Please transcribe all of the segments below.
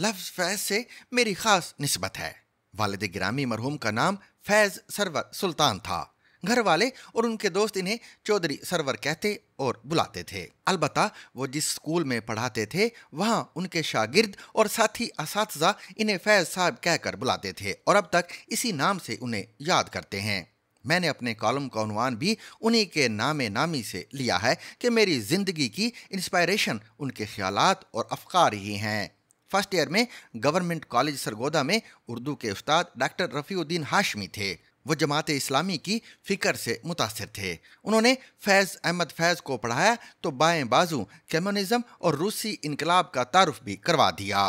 लफ्ज फैज से मेरी खास नस्बत है वालद ग्रामी मरहूम का नाम फैज़ सरवर सुल्तान था घर वाले और उनके दोस्त इन्हें चौधरी सरवर कहते और बुलाते थे अलबत् वो जिस स्कूल में पढ़ाते थे वहाँ उनके शागिर्द और साथी इस इन्हें फैज़ साहब कहकर बुलाते थे और अब तक इसी नाम से उन्हें याद करते हैं मैंने अपने कॉलम का उनवान भी उन्हीं के नाम नामी से लिया है कि मेरी ज़िंदगी की इंस्पायरेशन उनके ख्याल और अफकार ही हैं फर्स्ट ईयर में गवर्नमेंट कॉलेज सरगोदा में उर्दू के उस्ताद डॉक्टर रफ़ीउद्दीन हाशमी थे वो जमात इस्लामी की फ़िक्र से मुतासर थे उन्होंने फैज़ अहमद फैज़ को पढ़ाया तो बाएं बाजू कम्युनिज्म और रूसी इनकलाब का तारफ भी करवा दिया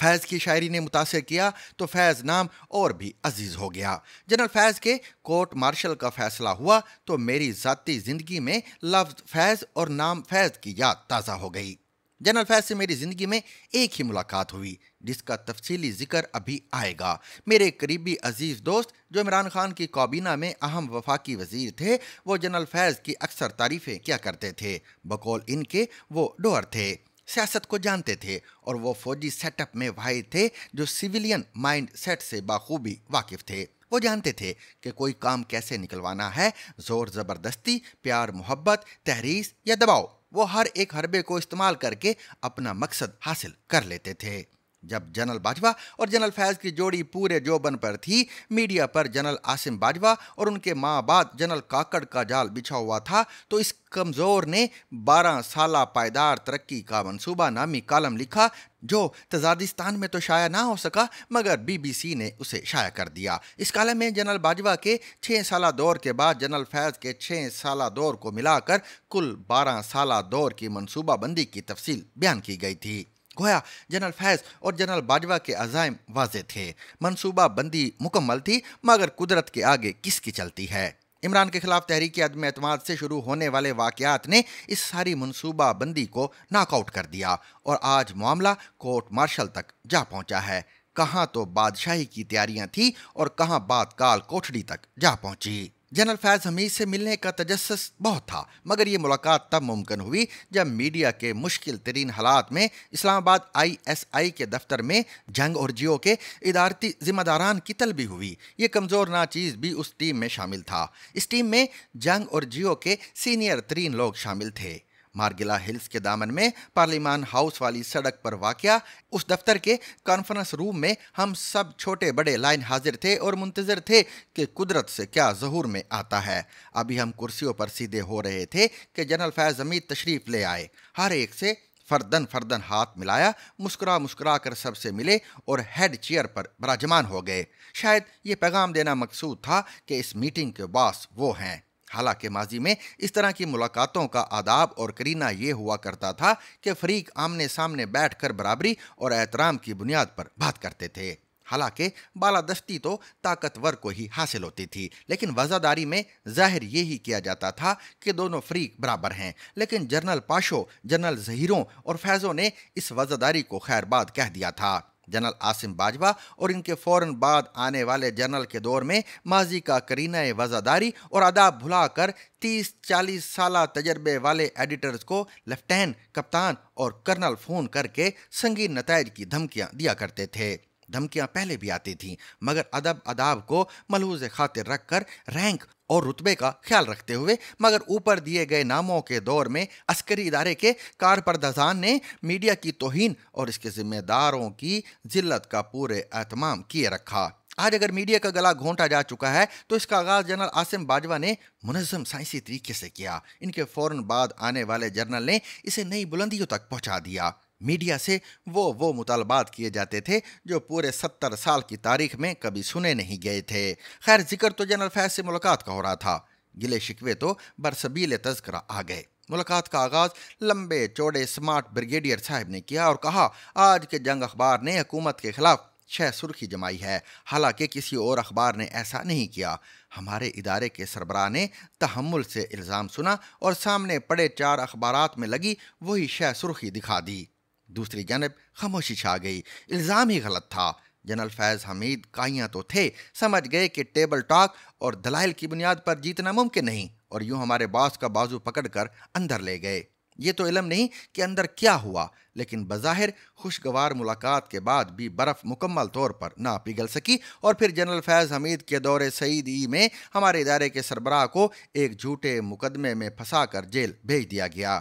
फैज़ की शायरी ने मुतासर किया तो फैज़ नाम और भी अजीज़ हो गया जनरल फैज़ के कोर्ट मार्शल का फैसला हुआ तो मेरी ज़ाती ज़िंदगी में लफ्ज़ फैज़ और नाम फैज़ की याद ताज़ा हो गई जनरल फैज से मेरी ज़िंदगी में एक ही मुलाकात हुई जिसका तफसीली जिक्र अभी आएगा मेरे करीबी अजीज़ दोस्त जो इमरान खान की काबीना में अहम वफाकी वजीर थे वो जनरल फैज़ की अक्सर तारीफ़ें किया करते थे बकौल इनके वो डोर थे सियासत को जानते थे और वो फौजी सेटअप में वाहिद थे जो सिविलियन माइंड सेट से बाखूबी वाकिफ थे वो जानते थे कि कोई काम कैसे निकलवाना है ज़ोर ज़बरदस्ती प्यार मोहब्बत तहरीस या दबाव वो हर एक हरबे को इस्तेमाल करके अपना मकसद हासिल कर लेते थे जब जनरल बाजवा और जनरल फैज की जोड़ी पूरे जोबन पर थी मीडिया पर जनरल आसिम बाजवा और उनके माँ बाप जनरल काकड़ का जाल बिछा हुआ था तो इस कमज़ोर ने 12 साल पायदार तरक्की का मनसूबा नामी कालम लिखा जो तजादिस्तान में तो शाया ना हो सका मगर बीबीसी ने उसे शाया कर दिया इस कालम में जनरल बाजवा के छः साल दौर के बाद जनरल फैज के छः साल दौर को मिलाकर कुल बारह साल दौर की मनसूबाबंदी की तफसील बयान की गई थी गोया जनरल फैज और जनरल बाजवा के अजायम वाज थे मनसूबा बंदी मुकम्मल थी मगर कुदरत के आगे किसकी चलती है इमरान के खिलाफ तहरीक अदम अतमाद से शुरू होने वाले वाक़ात ने इस सारी मनसूबा बंदी को नाकआउट कर दिया और आज मामला कोर्ट मार्शल तक जा पहुंचा है कहाँ तो बादशाही की तैयारियां थी और कहाँ बात काल कोठड़ी तक जा पहुंची जनरल फैज हमीद से मिलने का तजस बहुत था मगर ये मुलाकात तब मुमकिन हुई जब मीडिया के मुश्किल तरीन हालात में इस्लामाबाद आई एस आई के दफ्तर में जंग और जियो के इदारती जिम्मेदारान की तलबी हुई ये कमज़ोर नाचीज़ भी उस टीम में शामिल था इस टीम में जंग और जियो के सीनियर तरीन लोग शामिल थे मारगिला हिल्स के दामन में पार्लिमान हाउस वाली सड़क पर वाक़ उस दफ्तर के कॉन्फ्रेंस रूम में हम सब छोटे बड़े लाइन हाजिर थे और मुंतज़र थे कि कुदरत से क्या जहूर में आता है अभी हम कुर्सियों पर सीधे हो रहे थे कि जनरल फैज़ अमीद तशरीफ़ ले आए हर एक से फर्दन फर्दन हाथ मिलाया मुस्कुरा मुस्कुरा कर सबसे मिले और हेड चेयर पर बराजमान हो गए शायद ये पैगाम देना मकसूद था कि इस मीटिंग के बॉस वो हैं हालांकि माजी में इस तरह की मुलाकातों का आदाब और करीना ये हुआ करता था कि फरीक आमने सामने बैठ कर बराबरी और एहतराम की बुनियाद पर बात करते थे हालांकि बालादस्ती तो ताकतवर को ही हासिल होती थी लेकिन वजादारी में जाहिर यही किया जाता था कि दोनों फरीक बराबर हैं लेकिन जनरल पाशो जनरल जहीरों और फैज़ों ने इस वजादारी को खैरबाद कह दिया था जनरल आसिम बाजवा और इनके फौरन बाद आने वाले जनरल के दौर में माजी का करीना वजादारी और अदाब भुलाकर 30-40 साल तजर्बे वाले एडिटर्स को लेफ्टिनेंट कप्तान और कर्नल फ़ोन करके संगीन नतज की धमकियाँ दिया करते थे धमकियां पहले भी आती थीं मगर अदब अदाब को मलहूज खातिर रख कर रैंक और रुतबे का ख्याल रखते हुए मगर ऊपर दिए गए नामों के दौर में अस्करी इदारे के कारपरदजान ने मीडिया की तोहन और इसके जिम्मेदारों की जिल्लत का पूरे अहतमाम किए रखा आज अगर मीडिया का गला घोंटा जा चुका है तो इसका आगाज जनरल आसिम बाजवा ने मुनजम साइंसी तरीके से किया इनके फौरन बाद आने वाले जनरल ने इसे नई बुलंदियों तक पहुंचा दिया मीडिया से वो वो मुतालबात किए जाते थे जो पूरे सत्तर साल की तारीख में कभी सुने नहीं गए थे खैर जिक्र तो जनरल फैज से मुलाकात का हो रहा था गिले शिकवे तो बरसबील तस्करा आ गए मुलाकात का आगाज लंबे चौड़े स्मार्ट ब्रिगेडियर साहब ने किया और कहा आज के जंग अखबार ने हुकूमत के खिलाफ छह सुर्खी जमाई है हालांकि किसी और अखबार ने ऐसा नहीं किया हमारे इदारे के सरबरा ने तहमुल से इल्ज़ाम सुना और सामने पड़े चार अखबार में लगी वही छह सुर्खी दिखा दी दूसरी जानब खामोशी छा गई इल्ज़ाम ही गलत था जनरल फैज़ हमीद काइयाँ तो थे समझ गए कि टेबल टॉक और दलाइल की बुनियाद पर जीतना मुमकिन नहीं और यूँ हमारे बॉस का बाजू पकड़ कर अंदर ले गए ये तो इलम नहीं कि अंदर क्या हुआ लेकिन बज़ाहिर खुशगवार मुलाकात के बाद भी बर्फ़ मुकम्मल तौर पर ना पिघल सकी और फिर जनरल फैज़ हमीद के दौरे सईद ई में हमारे इदारे के सरबराह को एक झूठे मुकदमे में फंसा कर जेल भेज दिया गया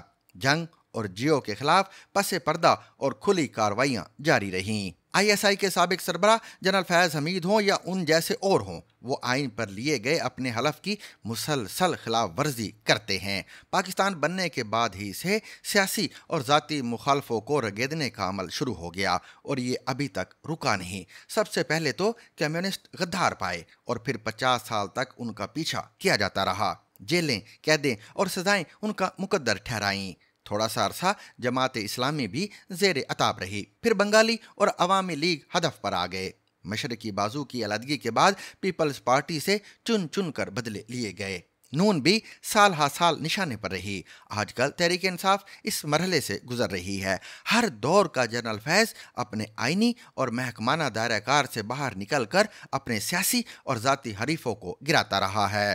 जंग और जियो के खिलाफ पसे पर्दा और खुली कार्रवाइयाँ जारी रहीं आईएसआई के सबक सरबरा जनरल फैज़ हमीद हों या उन जैसे और हों वो आइन पर लिए गए अपने हलफ की मुसलसल खिलाफ वर्जी करते हैं पाकिस्तान बनने के बाद ही से सियासी और जतीी मुखालफों को रगेदने का अमल शुरू हो गया और ये अभी तक रुका नहीं सबसे पहले तो कम्युनिस्ट गद्दार पाए और फिर पचास साल तक उनका पीछा किया जाता रहा जेलें कैदें और सजाएं उनका मुकद्दर ठहराईं थोड़ा सा अरसा जमात इस्लामी भी जेर अताब रही फिर बंगाली और अवामी लीग हदफ पर आ गए मशरकी बाजू की अलदगी के बाद पीपल्स पार्टी से चुन चुन कर बदले लिए गए नून भी साल हा साल निशाने पर रही आजकल तहरीक इंसाफ इस मरहले से गुजर रही है हर दौर का जनरल फैज अपने आइनी और महकमाना दायरा कार से बाहर निकल कर अपने सियासी और ज़ाती हरीफों को गिराता रहा है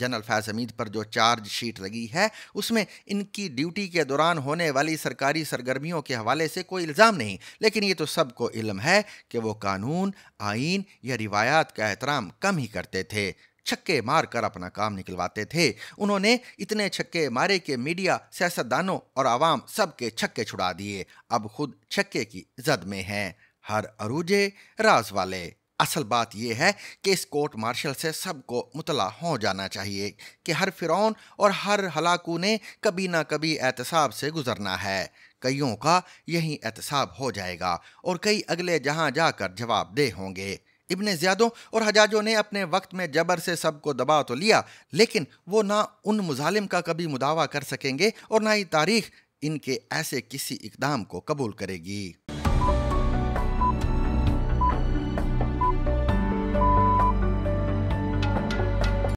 जनरल फैज़ हमीद पर जो चार्ज शीट लगी है उसमें इनकी ड्यूटी के दौरान होने वाली सरकारी सरगर्मियों के हवाले से कोई इल्ज़ाम नहीं लेकिन ये तो सबको इल्म है कि वो कानून आइन या रिवायात का एहतराम कम ही करते थे छक्के मार कर अपना काम निकलवाते थे उन्होंने इतने छक्के मारे कि मीडिया सियासतदानों और आवाम सब के छक्के छुड़ा दिए अब खुद छक्के की जद में हैं हर अरूजे राज वाले असल बात यह है कि इस कोर्ट मार्शल से सबको मुतला हो जाना चाहिए कि हर फ़िरौन और हर हलाकू ने कभी ना कभी एहतसाब से गुजरना है कईयों का यही एहतसाब हो जाएगा और कई अगले जहां जाकर जवाब दे होंगे इबन ज़्यादों और हजाजों ने अपने वक्त में जबर से सबको दबा तो लिया लेकिन वो ना उन मुजालिम का कभी मुदावा कर सकेंगे और ना ही तारीख इनके ऐसे किसी इकदाम को कबूल करेगी